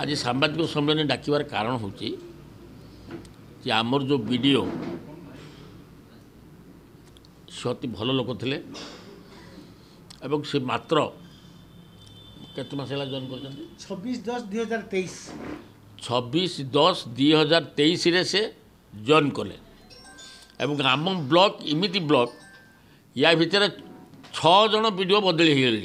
আজ সাংবাদিক সম্মেলনে ডাকিবার কারণ হচ্ছে যে আমার যে বিডিও সে অতি ভালো লোক লে এবং সে মাত্র কত মাস হল জয়েন করছেন ছবিশ দশ দুই হাজার তেইশ ছবিশ দশ দুই হাজার তেইশে সে জয়েন কলে এবং আম ব্লক এমিতি ব্লক ইয়া ভিতরে ছজন বিডিও বদলি হয়ে গেলে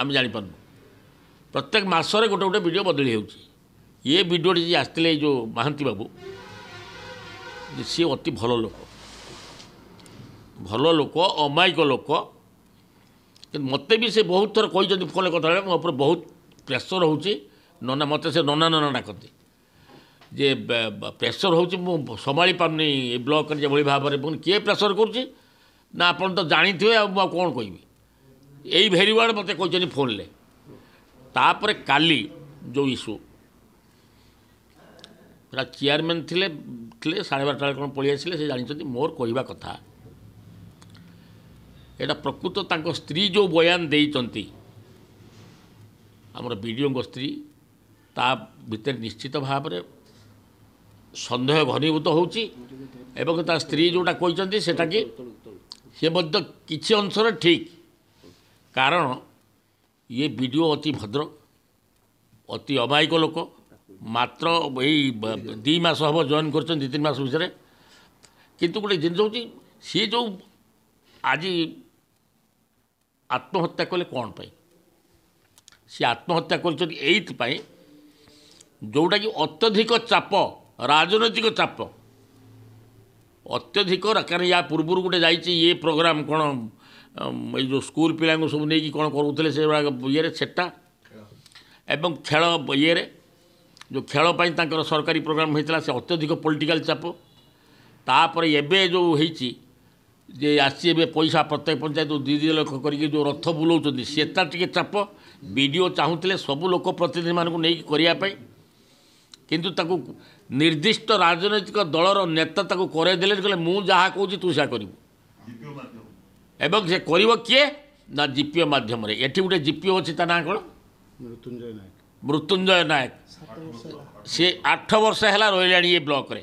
আমি জাঁপারু ପ୍ରତ୍ୟେକ ମାସରେ ଗୋଟେ ଗୋଟେ ଭିଡ଼ିଓ ବଦଳି ହେଉଛି ଇଏ ଭିଡ଼ିଓଟି ଯିଏ ଆସିଥିଲେ ଏଇ ଯେଉଁ ମହାନ୍ତି ବାବୁ ସିଏ ଅତି ଭଲ ଲୋକ ଭଲ ଲୋକ ଅମାୟିକ ଲୋକ କିନ୍ତୁ ମୋତେ ବି ସେ ବହୁତ ଥର କହିଛନ୍ତି ଫୋନ୍ରେ କଥା ହେଲେ ମୋ ଉପରେ ବହୁତ ପ୍ରେସର୍ ହେଉଛି ନନା ମୋତେ ସେ ନନା ନନା ଡାକନ୍ତି ଯେ ପ୍ରେସର୍ ହେଉଛି ମୁଁ ସମ୍ଭାଳି ପାରୁନି ଏ ବ୍ଲକ୍ରେ ଯେଭଳି ଭାବରେ ପୁଣି କିଏ ପ୍ରେସର୍ କରୁଛି ନା ଆପଣ ତ ଜାଣିଥିବେ ଆଉ ମୁଁ ଆଉ କ'ଣ କହିବି ଏଇ ଭେରି ୱାର୍ଡ଼ ମୋତେ କହିଛନ୍ତି ଫୋନ୍ରେ ତାପରେ କାଲି ଯେଉଁ ଇସ୍ୟୁ ପୁରା ଚେୟାରମ୍ୟାନ୍ ଥିଲେ ଥିଲେ ସାଢ଼େ ବାରଟା ବେଳେ କ'ଣ ପଳେଇ ଆସିଲେ ସେ ଜାଣିଛନ୍ତି ମୋର କହିବା କଥା ଏଇଟା ପ୍ରକୃତ ତାଙ୍କ ସ୍ତ୍ରୀ ଯେଉଁ ବୟାନ ଦେଇଛନ୍ତି ଆମର ବିଡ଼ିଓଙ୍କ ସ୍ତ୍ରୀ ତା ଭିତରେ ନିଶ୍ଚିତ ଭାବରେ ସନ୍ଦେହ ଘନୀଭୂତ ହେଉଛି ଏବଂ ତା ସ୍ତ୍ରୀ ଯେଉଁଟା କହିଛନ୍ତି ସେଟାକି ସେ ମଧ୍ୟ କିଛି ଅଂଶରେ ଠିକ୍ କାରଣ ଇଏ ବି ଡ଼ି ଓ ଅତି ଭଦ୍ର ଅତି ଅମାୟିକ ଲୋକ ମାତ୍ର ଏଇ ଦୁଇ ମାସ ହେବ ଜଏନ୍ କରିଛନ୍ତି ଦୁଇ ତିନି ମାସ ଭିତରେ କିନ୍ତୁ ଗୋଟେ ଜିନିଷ ହେଉଛି ସିଏ ଯେଉଁ ଆଜି ଆତ୍ମହତ୍ୟା କଲେ କ'ଣ ପାଇଁ ସେ ଆତ୍ମହତ୍ୟା କରିଛନ୍ତି ଏଇଥିପାଇଁ ଯେଉଁଟାକି ଅତ୍ୟଧିକ ଚାପ ରାଜନୈତିକ ଚାପ ଅତ୍ୟଧିକ କାରଣ ୟା ପୂର୍ବରୁ ଗୋଟେ ଯାଇଛି ଇଏ ପ୍ରୋଗ୍ରାମ୍ କ'ଣ ଏ ଯେଉଁ ସ୍କୁଲ ପିଲାଙ୍କୁ ସବୁ ନେଇକି କ'ଣ କରୁଥିଲେ ସେଗୁଡ଼ାକ ଇଏରେ ସେଟା ଏବଂ ଖେଳ ଇଏରେ ଯେଉଁ ଖେଳ ପାଇଁ ତାଙ୍କର ସରକାରୀ ପ୍ରୋଗ୍ରାମ୍ ହୋଇଥିଲା ସେ ଅତ୍ୟଧିକ ପଲିଟିକାଲ୍ ଚାପ ତାପରେ ଏବେ ଯେଉଁ ହେଇଛି ଯେ ଆସିଛି ଏବେ ପଇସା ପ୍ରତ୍ୟେକ ପଞ୍ଚାୟତ ଯେଉଁ ଦୁଇ ଦୁଇ ଲକ୍ଷ କରିକି ଯେଉଁ ରଥ ବୁଲାଉଛନ୍ତି ସେଟା ଟିକେ ଚାପ ବି ଡ଼ି ଓ ଚାହୁଁଥିଲେ ସବୁ ଲୋକ ପ୍ରତିନିଧିମାନଙ୍କୁ ନେଇକି କରିବା ପାଇଁ କିନ୍ତୁ ତାକୁ ନିର୍ଦ୍ଦିଷ୍ଟ ରାଜନୈତିକ ଦଳର ନେତା ତାକୁ କରେଇଦେଲେ କହିଲେ ମୁଁ ଯାହା କହୁଛି ତୁ ସେହା କରିବୁ এবং সে করব কি না জিপিও মাধ্যমে এটি গোটে জিপিও অছি তা না কোণ মৃত্যুঞ্জয় নায়ক মৃত্যুঞ্জয় নায়ক সে আঠ বর্ষ হল রহলা এ ব্লকরে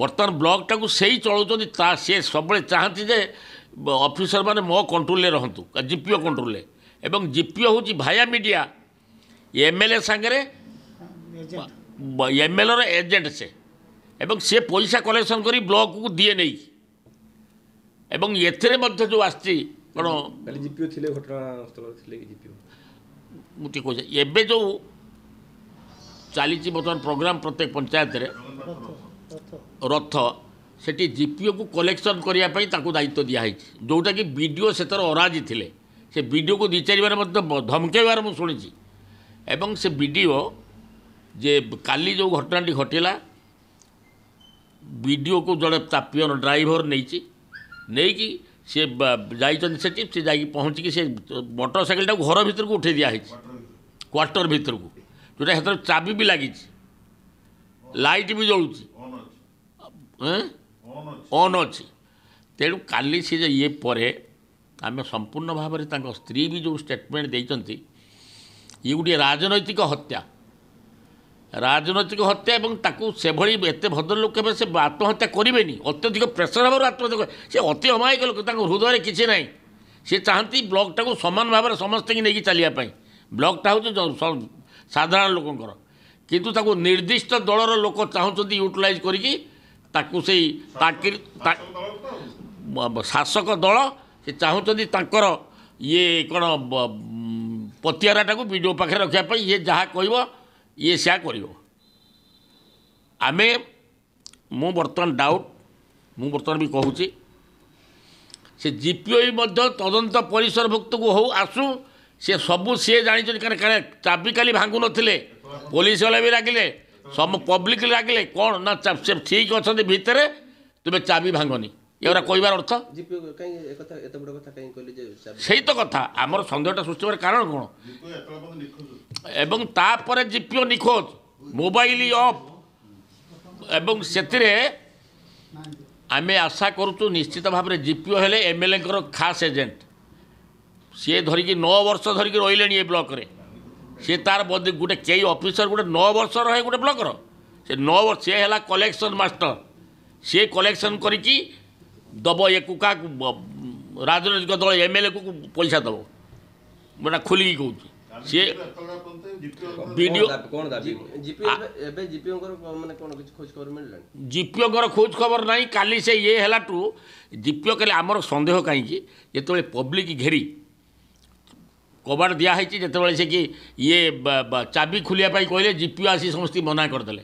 বর্তমান ব্লকটাকে সেই চলাউছেন তা সে সবুলে চাহিদি যে অফিসর মানে মো কন্ট্রোলে রহতু জিপিও কন্ট্রোলে এবং জিপিও হচ্ছে ভায়া মিডিয়া এমএলএ সাংরে এমএলএর এজেন্ট সে এবং সে পয়সা কলেকশন করে ব্লককে দিয়ে নেই ଏବଂ ଏଥିରେ ମଧ୍ୟ ଯେଉଁ ଆସିଛି କ'ଣ ଜିପିଓ ଥିଲେ ଘଟଣାସ୍ଥଳରେ ଥିଲେ ଜିପିଓ ମୁଁ ଟିକେ କହୁଛି ଏବେ ଯେଉଁ ଚାଲିଛି ବର୍ତ୍ତମାନ ପ୍ରୋଗ୍ରାମ ପ୍ରତ୍ୟେକ ପଞ୍ଚାୟତରେ ରଥ ସେଠି ଜିପିଓକୁ କଲେକ୍ସନ୍ କରିବା ପାଇଁ ତାକୁ ଦାୟିତ୍ୱ ଦିଆହେଇଛି ଯେଉଁଟାକି ବି ଡି ଓ ସେଥର ଅରାଜି ଥିଲେ ସେ ବିଡ଼ିଓକୁ ଦୁଇ ଚାରିବାର ମଧ୍ୟ ଧମକେଇବାର ମୁଁ ଶୁଣିଛି ଏବଂ ସେ ବିଡ଼ିଓ ଯେ କାଲି ଯେଉଁ ଘଟଣାଟି ଘଟିଲା ବିଡ଼ିଓକୁ ଜଣେ ତା ପିଅନ ଡ୍ରାଇଭର ନେଇଛି ନେଇକି ସେ ଯାଇଛନ୍ତି ସେଠି ସେ ଯାଇକି ପହଞ୍ଚିକି ସେ ମଟର ସାଇକେଲଟାକୁ ଘର ଭିତରକୁ ଉଠାଇ ଦିଆହେଇଛି କ୍ୱାର୍ଟର ଭିତରକୁ ଯେଉଁଟା ସେଥିରେ ଚାବି ବି ଲାଗିଛି ଲାଇଟ୍ ବି ଜଳୁଛି ଅନ୍ ଅଛି ତେଣୁ କାଲି ସେ ଇଏ ପରେ ଆମେ ସମ୍ପୂର୍ଣ୍ଣ ଭାବରେ ତାଙ୍କ ସ୍ତ୍ରୀ ବି ଯେଉଁ ଷ୍ଟେଟମେଣ୍ଟ ଦେଇଛନ୍ତି ଇଏ ଗୋଟିଏ ରାଜନୈତିକ ହତ୍ୟା राजनैतिक हत्या और एत भद्र लोक से आत्महत्या करेनि अत्यधिक प्रेसर भाव आत्महत्या से अति अमायिक लोक हृदय किसी ना सी चाहती ब्लकटा को सामान भाव में समस्त की नहीं चलियापाई ब्लकटा हूँ साधारण लोकंर कितु ताकू निर्दिष्ट दल रोक चाहते यूटिलइ कर शासक दल से चाहूर ये कौन पतिहराटा को विडीओ पाखे रखापी ये जहाँ कह ଇଏ ସେୟା କରିବ ଆମେ ମୁଁ ବର୍ତ୍ତମାନ ଡାଉଟ୍ ମୁଁ ବର୍ତ୍ତମାନ ବି କହୁଛି ସେ ଜି ପି ଓ ମଧ୍ୟ ତଦନ୍ତ ପରିସରଭୁକ୍ତକୁ ହଉ ଆସୁ ସେ ସବୁ ସିଏ ଜାଣିଛନ୍ତି କାରଣ କାରଣ ଚାବି କାଲି ଭାଙ୍ଗୁନଥିଲେ ପୋଲିସ ବାଲା ବି ରାଗିଲେ ସବୁ ପବ୍ଲିକ ରାଗିଲେ କ'ଣ ନା ସେ ଠିକ୍ ଅଛନ୍ତି ଭିତରେ ତୁମେ ଚାବି ଭାଙ୍ଗନି ଏଗୁଡ଼ା କହିବାର ଅର୍ଥ ସେଇ ତ କଥା ଆମର ସନ୍ଦେହଟା ସୃଷ୍ଟି ହେବାର କାରଣ କ'ଣ ଏବଂ ତାପରେ ଜିପିଓ ନିଖୋଜ ମୋବାଇଲ ଅଫ୍ ଏବଂ ସେଥିରେ ଆମେ ଆଶା କରୁଛୁ ନିଶ୍ଚିତ ଭାବରେ ଜିପିଓ ହେଲେ ଏମ୍ଏଲ୍ଏଙ୍କର ଖାସ୍ ଏଜେଣ୍ଟ ସିଏ ଧରିକି ନଅ ବର୍ଷ ଧରିକି ରହିଲେଣି ଏ ବ୍ଲକରେ ସିଏ ତାର ବଦି ଗୋଟେ କେହି ଅଫିସର ଗୋଟେ ନଅ ବର୍ଷ ରହେ ଗୋଟେ ବ୍ଲକର ସେ ନଅ ବର୍ଷ ସିଏ ହେଲା କଲେକ୍ସନ୍ ମାଷ୍ଟର ସିଏ କଲେକ୍ସନ୍ କରିକି दब ये क्या राजनैतिक दल एम एल ए को पैसा दब मैं खोल कौन जीपीओ खोज खबर ना कल से ये है जीपीओ कह आम सन्देह कहीं जो पब्लिक घेरी कबाड़ दिखाई जो कि ये चाबी खोल कहले जीपीओ आसी समस्ती मना करदे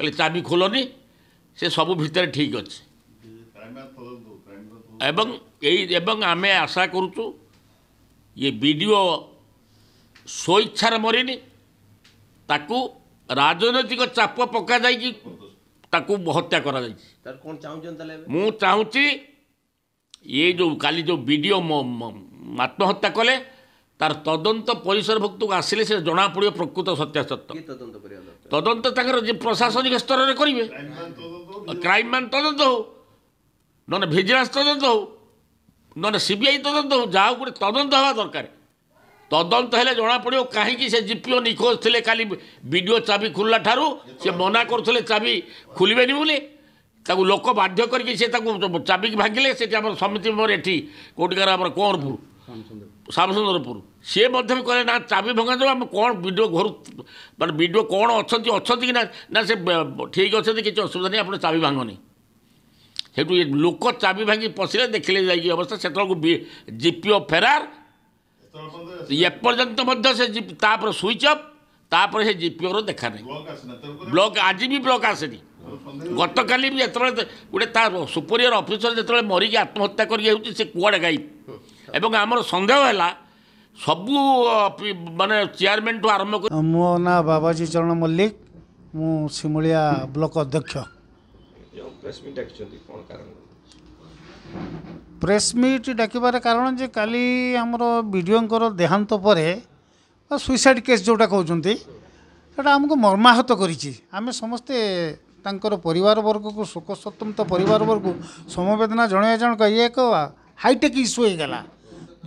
कह चाबी खोलनी से सब भितर ठीक अच्छे এবং এই এবং আমি আশা করুଛୁ ଇଏ ବିଡ଼ିଓ ସ୍ୱଇଚ୍ଛାରେ ମରିନି ତାକୁ ରାଜନୈତିକ ଚାପ ପକାଯାଇକି ତାକୁ ହତ୍ୟା କରାଯାଇଛି ମୁଁ ଚାହୁଁଛି ଇଏ ଯେଉଁ କାଲି ଯେଉଁ ବିଡ଼ିଓ ଆତ୍ମହତ୍ୟା କଲେ ତାର ତଦନ୍ତ ପରିସରଭୁକ୍ତକୁ ଆସିଲେ ସେ ଜଣାପଡ଼ିବ ପ୍ରକୃତ ସତ୍ୟାସତ୍ୟ ତଦନ୍ତ ତାଙ୍କର ପ୍ରଶାସନିକ ସ୍ତରରେ କରିବେ କ୍ରାଇମମ୍ୟାନ୍ ତଦନ୍ତ ହଉ ନହେଲେ ଭିଜିଲାନ୍ସ ତଦନ୍ତ ହେଉ ନହେଲେ ସି ବି ଆଇ ତଦନ୍ତ ହେଉ ଯାହା ଗୋଟେ ତଦନ୍ତ ହେବା ଦରକାର ତଦନ୍ତ ହେଲେ ଜଣାପଡ଼ିବ କାହିଁକି ସେ ଜିପିଓ ନିଖୋଜ ଥିଲେ କାଲି ବି ଡି ଓ ଚାବି ଖୋଲିଲା ଠାରୁ ସେ ମନା କରୁଥିଲେ ଚାବି ଖୋଲିବେନି ବୋଲି ତାକୁ ଲୋକ ବାଧ୍ୟ କରିକି ସେ ତାକୁ ଚାବିକି ଭାଙ୍ଗିଲେ ସେଠି ଆମର ସମିତି ମେମ୍ବର ଏଠି କେଉଁଠିକାର ଆମର କଣପୁର ଶ୍ୟାମସୁନ୍ଦରପୁର ସିଏ ମଧ୍ୟ ବି କହିଲେ ନା ଚାବି ଭଙ୍ଗାଯାଉ ଆମେ କ'ଣ ବିଡ଼ିଓ ଘରୁ ମାନେ ବିଡ଼ିଓ କ'ଣ ଅଛନ୍ତି ଅଛନ୍ତି କି ନା ନା ସେ ଠିକ୍ ଅଛନ୍ତି କିଛି ଅସୁବିଧା ନାହିଁ ଆପଣ ଚାବି ଭାଙ୍ଗନି ସେଠୁ ଏ ଲୋକ ଚାବି ଭାଙ୍ଗି ପଶିଲେ ଦେଖିଲେ ଯାଇକି ଅବସ୍ଥା ସେତେବେଳକୁ ଜିପିଓ ଫେରାର ଏପର୍ଯ୍ୟନ୍ତ ମଧ୍ୟ ସେ ତାପରେ ସୁଇଚ୍ ଅଫ୍ ତାପରେ ସେ ଜିପିଓର ଦେଖା ନାହିଁ ବ୍ଲକ୍ ଆଜି ବି ବ୍ଲକ୍ ଆସିନି ଗତକାଲି ବି ଯେତେବେଳେ ଗୋଟେ ତା ସୁପରିୟର ଅଫିସର ଯେତେବେଳେ ମରିକି ଆତ୍ମହତ୍ୟା କରିକି ହେଉଛି ସେ କୁଆଡ଼େ ଗାଇବ ଏବଂ ଆମର ସନ୍ଦେହ ହେଲା ସବୁ ମାନେ ଚେୟାରମ୍ୟାନ୍ଠୁ ଆରମ୍ଭ କରି ମୋ ନାଁ ବାବାଜୀ ଚରଣ ମଲ୍ଲିକ ମୁଁ ସିମୁଳିଆ ବ୍ଲକ୍ ଅଧ୍ୟକ୍ଷ ପ୍ରେସ୍ ମିଟ୍ ଡାକିବାର କାରଣ ଯେ କାଲି ଆମର ବି ବିଡ଼ିଓଙ୍କର ଦେହାନ୍ତ ପରେ ସୁଇସାଇଡ଼୍ କେସ୍ ଯେଉଁଟା କହୁଛନ୍ତି ସେଇଟା ଆମକୁ ମର୍ମାହତ କରିଛି ଆମେ ସମସ୍ତେ ତାଙ୍କର ପରିବାରବର୍ଗକୁ ପରିବାର ବର୍ଗକୁ ସମବେଦନା ଜଣାଇବା ଜଣକ ଇଏ ଏକ ହାଇଟେକ୍ ଇସ୍ୟୁ ହୋଇଗଲା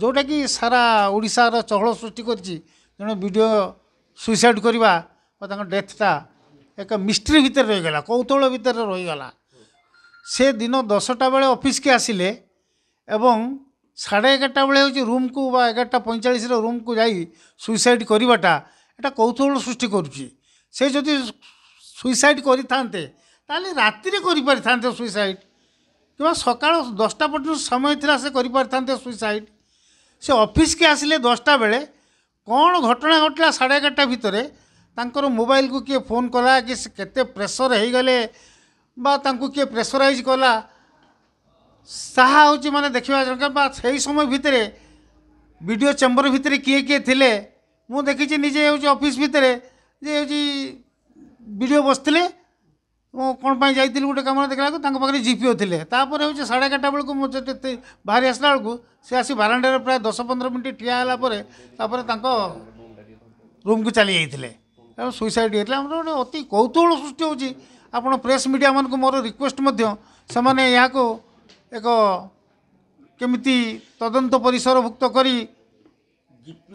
ଯେଉଁଟାକି ସାରା ଓଡ଼ିଶାର ଚହଳ ସୃଷ୍ଟି କରିଛି ଜଣେ ବି ଭିଡ଼ିଓ ସୁଇସାଇଡ଼୍ କରିବା ବା ତାଙ୍କ ଡେଥ୍ଟା ଏକ ମିଷ୍ଟ୍ରି ଭିତରେ ରହିଗଲା କୌତୁହଳ ଭିତରେ ରହିଗଲା ସେ ଦିନ ଦଶଟା ବେଳେ ଅଫିସ୍କି ଆସିଲେ ଏବଂ ସାଢ଼େ ଏଗାରଟା ବେଳେ ହେଉଛି ରୁମ୍କୁ ବା ଏଗାରଟା ପଇଁଚାଳିଶରେ ରୁମ୍କୁ ଯାଇ ସୁଇସାଇଡ଼୍ କରିବାଟା ଏଇଟା କୌତୁହଳ ସୃଷ୍ଟି କରୁଛି ସେ ଯଦି ସୁଇସାଇଡ଼୍ କରିଥାନ୍ତେ ତାହେଲେ ରାତିରେ କରିପାରିଥାନ୍ତେ ସୁଇସାଇଡ଼୍ କିମ୍ବା ସକାଳ ଦଶଟା ପର୍ଯ୍ୟନ୍ତ ସମୟ ଥିଲା ସେ କରିପାରିଥାନ୍ତେ ସୁଇସାଇଡ଼୍ ସେ ଅଫିସ୍କି ଆସିଲେ ଦଶଟା ବେଳେ କ'ଣ ଘଟଣା ଘଟିଲା ସାଢ଼େ ଏଗାରଟା ଭିତରେ ତାଙ୍କର ମୋବାଇଲକୁ କିଏ ଫୋନ୍ କଲା କି ସେ କେତେ ପ୍ରେସର୍ ହେଇଗଲେ বা ତାଙ୍କୁ କିଏ ପ୍ରେସରାଇଜ୍ କଲା ତାହା ହେଉଛି ମାନେ ଦେଖିବା ଦରକାର ବା ସେଇ ସମୟ ଭିତରେ ବି ଡ଼ି ଓ ଚେମ୍ବର ଭିତରେ କିଏ କିଏ ଥିଲେ ମୁଁ ଦେଖିଛି ନିଜେ ହେଉଛି ଅଫିସ୍ ଭିତରେ ଯେ ହେଉଛି ବି ଡ଼ି ଓ ବସିଥିଲେ ମୁଁ କ'ଣ ପାଇଁ ଯାଇଥିଲି ଗୋଟେ କାମରେ ଦେଖିଲା ବେଳକୁ ତାଙ୍କ ପାଖରେ ଜିପିଓ ଥିଲେ ତାପରେ ହେଉଛି ସାଢ଼େ ଏଗାରଟା ବେଳକୁ ମୁଁ ଯେତେ ବାହାରି ଆସିଲା ବେଳକୁ ସେ ଆସି ବାରାଣ୍ଡାରେ ପ୍ରାୟ ଦଶ ପନ୍ଦର ମିନିଟ୍ ଠିଆ ହେଲା ପରେ ତାପରେ ତାଙ୍କ ରୁମ୍କୁ ଚାଲି ଯାଇଥିଲେ ତେଣୁ ସୁଇସାଇଡ଼୍ ହେଇଥିଲା ଆମର ଗୋଟେ ଅତି କୌତୁହଳ ସୃଷ୍ଟି ହେଉଛି ଆପଣ ପ୍ରେସ୍ ମିଡ଼ିଆମାନଙ୍କୁ ମୋର ରିକ୍ୱେଷ୍ଟ ମଧ୍ୟ ସେମାନେ ଏହାକୁ ଏକ କେମିତି ତଦନ୍ତ ପରିସରଭୁକ୍ତ କରି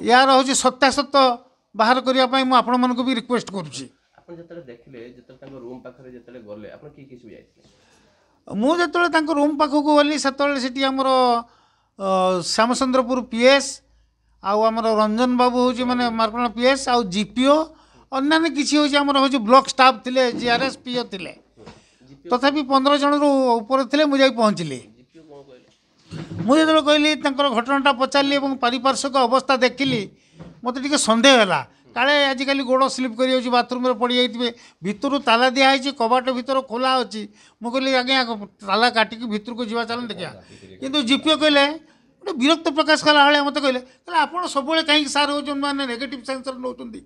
ଏହାର ହେଉଛି ସତ୍ୟାସତ୍ୟ ବାହାର କରିବା ପାଇଁ ମୁଁ ଆପଣମାନଙ୍କୁ ବି ରିକ୍ୱେଷ୍ଟ କରୁଛି ଆପଣ ଯେତେବେଳେ ଦେଖିଲେ ଯେତେବେଳେ ତାଙ୍କ ରୁମ୍ ପାଖରେ ଯେତେବେଳେ ଗଲେ ଆପଣ କି କି ସବୁ ଯାଇଥିଲେ ମୁଁ ଯେତେବେଳେ ତାଙ୍କ ରୁମ୍ ପାଖକୁ ଗଲି ସେତେବେଳେ ସେଠି ଆମର ଶ୍ୟାମଚନ୍ଦ୍ରପୁର ପିଏସ୍ ଆଉ ଆମର ରଞ୍ଜନ ବାବୁ ହେଉଛି ମାନେ ମାର୍କଣ୍ଡ ପିଏସ୍ ଆଉ ଜିପିଓ ଅନ୍ୟାନ୍ୟ କିଛି ହେଉଛି ଆମର ହେଉଛି ବ୍ଲକ୍ ଷ୍ଟାଫ୍ ଥିଲେ ଜିଆର୍ଏସ୍ ପିଓ ଥିଲେ ତଥାପି ପନ୍ଦର ଜଣରୁ ଉପରେ ଥିଲେ ମୁଁ ଯାଇ ପହଞ୍ଚିଲି ମୁଁ ଯେତେବେଳେ କହିଲି ତାଙ୍କର ଘଟଣାଟା ପଚାରିଲି ଏବଂ ପାରିପାର୍ଶ୍ୱିକ ଅବସ୍ଥା ଦେଖିଲି ମୋତେ ଟିକେ ସନ୍ଦେହ ହେଲା କାଳେ ଆଜିକାଲି ଗୋଡ଼ ସ୍ଲିପ୍ କରିଯାଉଛି ବାଥରୁମ୍ରେ ପଡ଼ିଯାଇଥିବେ ଭିତରୁ ତାଲା ଦିଆହେଇଛି କବାଟ ଭିତର ଖୋଲା ଅଛି ମୁଁ କହିଲି ଆଜ୍ଞା ତାଲା କାଟିକି ଭିତରକୁ ଯିବା ଚାଲନ୍ତୁ ଦେଖିବା କିନ୍ତୁ ଜିପିଓ କହିଲେ ଗୋଟେ ବିରକ୍ତ ପ୍ରକାଶ କଲା ଭଳିଆ ମୋତେ କହିଲେ କହିଲେ ଆପଣ ସବୁବେଳେ କାହିଁକି ସାର୍ ହେଉଛନ୍ତି ମାନେ ନେଗେଟିଭ୍ ସେନ୍ସର ନେଉଛନ୍ତି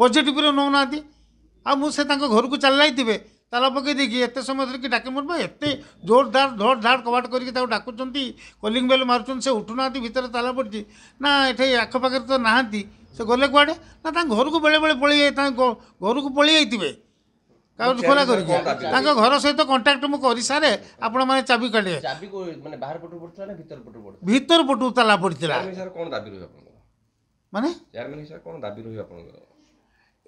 पजिटिव नौना ना तांको घर को चल जाइए ताला पक एत समय धर कि डाके मोर एत जोरदार धड़ धाड़ कवाट कर डाकुं कलिंग बेल मार उठूना भितर ताला पड़ी ना ये आखपाखे तो नहाँ से गले कड़े ना ता घर को बेले बेले पलि घर को पलि कागज खोला कर घर सहित कंटाक्ट मुझे सारे आपने चबी काटे भितर पटु ताला पड़ा मानने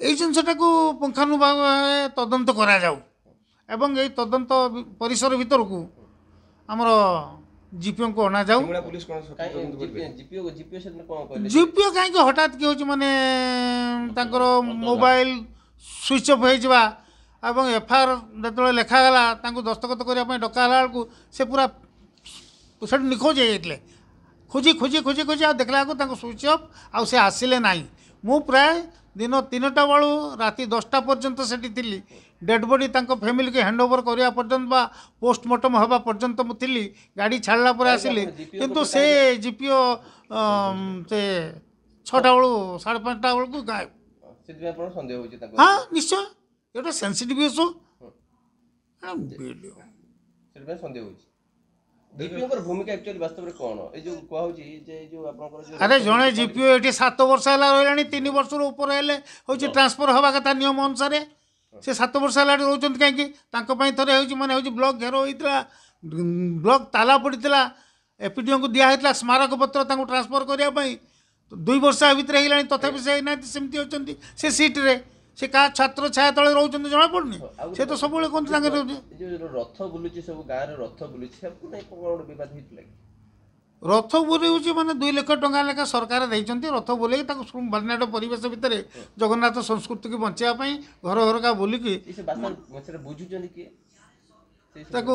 ଏଇ ଜିନିଷଟାକୁ ପୁଙ୍ଖାନୁପୁଙ୍ଖ ଭାବେ ତଦନ୍ତ କରାଯାଉ ଏବଂ ଏଇ ତଦନ୍ତ ପରିସର ଭିତରକୁ ଆମର ଜିପିଓଙ୍କୁ ଅଣାଯାଉ ଜିପିଓ କାହିଁକି ହଠାତ୍ କି ହେଉଛି ମାନେ ତାଙ୍କର ମୋବାଇଲ ସୁଇଚ୍ ଅଫ୍ ହେଇଯିବା ଏବଂ ଏଫଆଇଆର୍ ଯେତେବେଳେ ଲେଖାଗଲା ତାଙ୍କୁ ଦସ୍ତଖତ କରିବା ପାଇଁ ଡକା ହେଲା ବେଳକୁ ସେ ପୁରା ସେଠୁ ନିଖୋଜ ହେଇଯାଇଥିଲେ ଖୋଜି ଖୋଜି ଖୋଜି ଖୋଜି ଆଉ ଦେଖିଲା ବେଳକୁ ତାଙ୍କୁ ସୁଇଚ୍ ଅଫ୍ ଆଉ ସେ ଆସିଲେ ନାହିଁ ମୁଁ ପ୍ରାୟ ଦିନ ତିନିଟା ବେଳୁ ରାତି ଦଶଟା ପର୍ଯ୍ୟନ୍ତ ସେଠି ଥିଲି ଡେଡ଼୍ ବଡ଼ି ତାଙ୍କ ଫ୍ୟାମିଲିକୁ ହ୍ୟାଣ୍ଡ ଓଭର୍ କରିବା ପର୍ଯ୍ୟନ୍ତ ବା ପୋଷ୍ଟମର୍ଟମ୍ ହେବା ପର୍ଯ୍ୟନ୍ତ ମୁଁ ଥିଲି ଗାଡ଼ି ଛାଡ଼ିଲା ପରେ ଆସିଲି କିନ୍ତୁ ସେ ଜି ପି ଓ ସେ ଛଅଟା ବେଳୁ ସାଢ଼େ ପାଞ୍ଚଟା ବେଳକୁ ଗାଏବ ହଁ ନିଶ୍ଚୟ ଏଇଟା ସେନ୍ସିଟିଭ୍ ଇସ୍ୟୁ ସନ୍ଦେହ ହେଉଛି ଆରେ ଜଣେ ଜିପିଓ ଏଠି ସାତ ବର୍ଷ ହେଲା ରହିଲାଣି ତିନି ବର୍ଷରୁ ଉପରେ ହେଲେ ହେଉଛି ଟ୍ରାନ୍ସଫର ହେବା କଥା ନିୟମ ଅନୁସାରେ ସେ ସାତ ବର୍ଷ ହେଲାଣି ରହୁଛନ୍ତି କାହିଁକି ତାଙ୍କ ପାଇଁ ଥରେ ହେଉଛି ମାନେ ହେଉଛି ବ୍ଲକ ଘେର ହୋଇଥିଲା ବ୍ଲକ ତାଲା ପଡ଼ିଥିଲା ଏପିଡ଼ିଓଙ୍କୁ ଦିଆହେଇଥିଲା ସ୍ମାରକପତ୍ର ତାଙ୍କୁ ଟ୍ରାନ୍ସଫର କରିବା ପାଇଁ ଦୁଇ ବର୍ଷ ଭିତରେ ହେଇଗଲାଣି ତଥାପି ସେ ହେଇନାହାନ୍ତି ସେମିତି ଅଛନ୍ତି ସେ ସିଟ୍ରେ ସେ କାହା ଛାତ୍ର ଛାୟା ତଳେ ରହୁଛନ୍ତି ଜଣାପଡ଼ୁନି ସେ ତ ସବୁବେଳେ କୁହନ୍ତି ତାଙ୍କର ରଥ ବୁଲୁଛି ସବୁ ଗାଁରେ ରଥ ବୁଲୁଛି ବିବାଦ ହେଇଥିଲା ରଥ ବୁଲେଉଛି ମାନେ ଦୁଇ ଲକ୍ଷ ଟଙ୍କା ଲେଖା ସରକାର ଦେଇଛନ୍ତି ରଥ ବୁଲେଇକି ତାକୁ ବାଲିନାଟ ପରିବେଶ ଭିତରେ ଜଗନ୍ନାଥ ସଂସ୍କୃତିକୁ ବଞ୍ଚେଇବା ପାଇଁ ଘର ଘରକା ବୁଲିକି ତାକୁ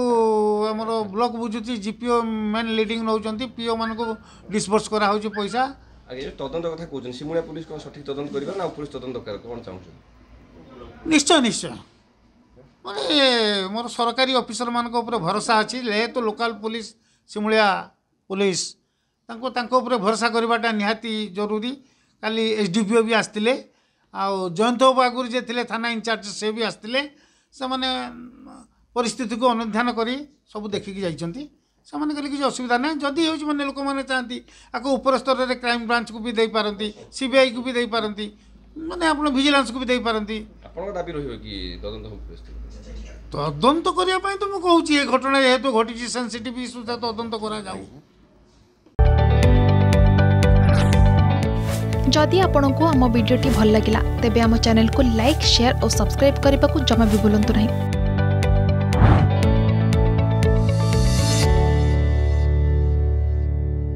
ଆମର ବ୍ଲକ ବୁଝୁଛି ଜିପିଓ ମେନ୍ ଲିଡ଼ିଂ ନେଉଛନ୍ତି ପିଓ ମାନଙ୍କୁ ଡିସବର୍ସ କରାହେଉଛି ପଇସା ତଦନ୍ତ କଥା କହୁଛନ୍ତି ସିମୁଳିଆ ପୋଲିସ କ'ଣ ସଠିକ ତଦନ୍ତ କରିବା ନା ପୋଲିସ ତଦନ୍ତ ଦରକାର କ'ଣ ଚାହୁଁଛନ୍ତି निश्चय निश्चय मैंने मोर सरकारी अफिसर मान भरोसा अच्छी ले तो लोकाल पुलिस सिमुलिया पुलिस भरोसा करवाटा निहाती जरूरी का एस डी पीओ भी आसते आयंत बाबू आगुरी जे थे थाना इनचार्ज से भी आसते से मैंने परिस्थित को अनुधान कर सब देखिकी जाने कहे किसी असुविधा ना जदि हो मैंने लोक मैंने चाहती आपको उपर स्तर में क्राइम ब्रांच को भी देपारती सीबीआई को भी देपारती मैंने आप भिजिलांस को भी देपारती আপোনাৰ দাবী ৰহিব যে দন্ত দন্ত কৰিব। তন্ত কৰিয়া পাই তো মই কওঁ যে এই ঘটনা হয় তো ঘটিছি সেনসিটিভি ইস্যু হয় ত দন্ত কৰা যাও। যদি আপোনাক আমা ভিডিওটি ভাল লাগিলা তেবে আমা চানেলক লাইক শেয়ার আৰু সাবস্ক্রাইব কৰিবাকো জমা বি বুলন্ত নাই।